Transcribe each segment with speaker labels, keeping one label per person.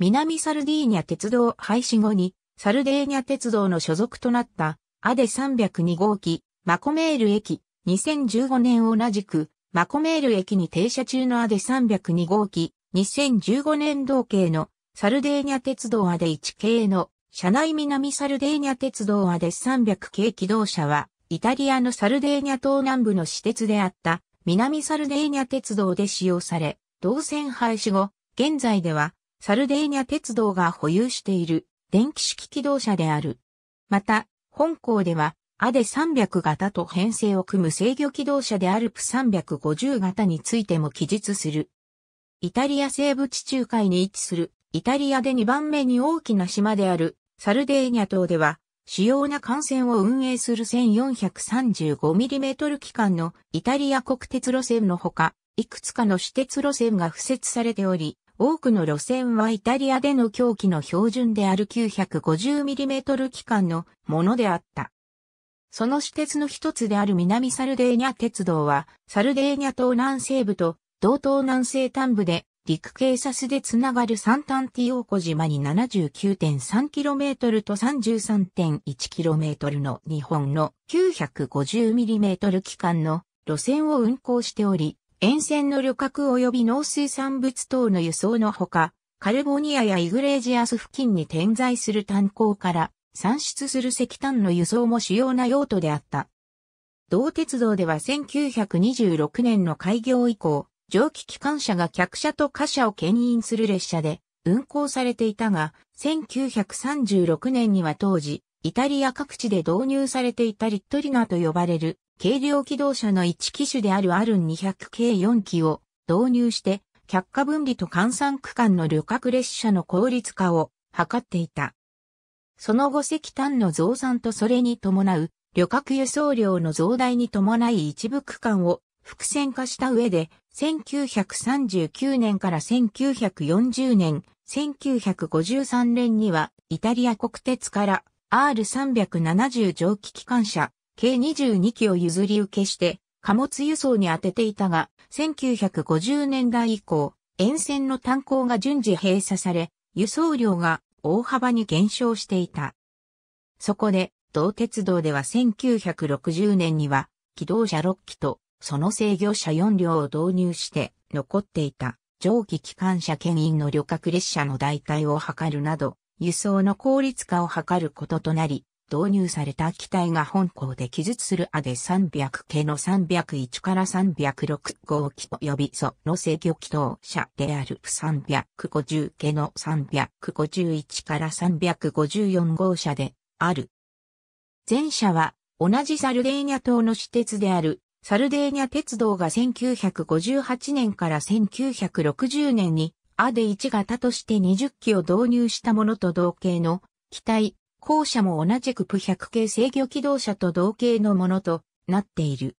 Speaker 1: 南サルディーニャ鉄道廃止後に、サルデーニャ鉄道の所属となった、アデ302号機、マコメール駅、2015年同じく、マコメール駅に停車中のアデ302号機、2015年同型のサルデーニャ鉄道アデ1系の車内南サルデーニャ鉄道アデ300系機動車は、イタリアのサルデーニャ島南部の私鉄であった南サルデーニャ鉄道で使用され、同線廃止後、現在ではサルデーニャ鉄道が保有している電気式機動車である。また、本校では、アデ300型と編成を組む制御機動車であるプ350型についても記述する。イタリア西部地中海に位置する、イタリアで2番目に大きな島である、サルデーニャ島では、主要な幹線を運営する 1435mm 機関のイタリア国鉄路線のほか、いくつかの私鉄路線が付設されており、多くの路線はイタリアでの狂気の標準である 950mm 機関のものであった。その私鉄の一つである南サルデーニャ鉄道は、サルデーニャ島南西部と道東南西端部で陸警察でつながるサンタンティオーコ島に 79.3km と 33.1km の日本の 950mm 機関の路線を運行しており、沿線の旅客及び農水産物等の輸送のほか、カルボニアやイグレージアス付近に点在する炭鉱から産出する石炭の輸送も主要な用途であった。同鉄道では1926年の開業以降、蒸気機関車が客車と貨車を牽引する列車で運行されていたが、1936年には当時、イタリア各地で導入されていたリットリナと呼ばれる軽量機動車の1機種であるアルン200 k 4機を導入して、百下分離と換算区間の旅客列車の効率化を図っていた。その後石炭の増産とそれに伴う旅客輸送量の増大に伴い一部区間を複線化した上で、1939年から1940年、1953年にはイタリア国鉄から R370 蒸気機関車計22機を譲り受けして、貨物輸送に当てていたが、1950年代以降、沿線の炭鉱が順次閉鎖され、輸送量が大幅に減少していた。そこで、同鉄道では1960年には、機動車6機と、その制御車4両を導入して、残っていた蒸気機関車牽引の旅客列車の代替を図るなど、輸送の効率化を図ることとなり、導入された機体が本校で記述するアデ300系の301から306号機及びその制御機動車である350系の351から354号車である。前者は同じサルデーニャ島の私鉄であるサルデーニャ鉄道が1958年から1960年にアデ1型として20機を導入したものと同型の機体後者も同じくプ100系制御機動車と同型のものとなっている。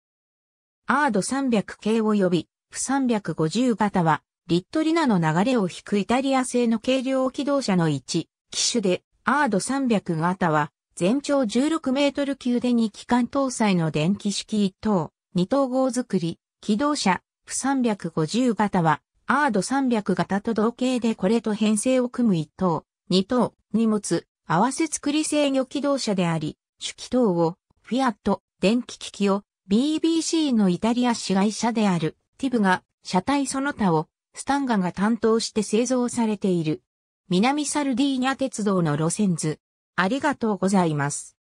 Speaker 1: アード300系及び、プ350型は、リットリナの流れを引くイタリア製の軽量機動車の1、機種で、アード300型は、全長16メートル級で2機関搭載の電気式1等、2等号作り、機動車、プ350型は、アード300型と同型でこれと編成を組む1等、2等、荷物、合わせ作り制御機動車であり、主機等をフィアット電気機器を BBC のイタリア市会社であるティブが車体その他をスタンガが担当して製造されている。南サルディーニャ鉄道の路線図。ありがとうございます。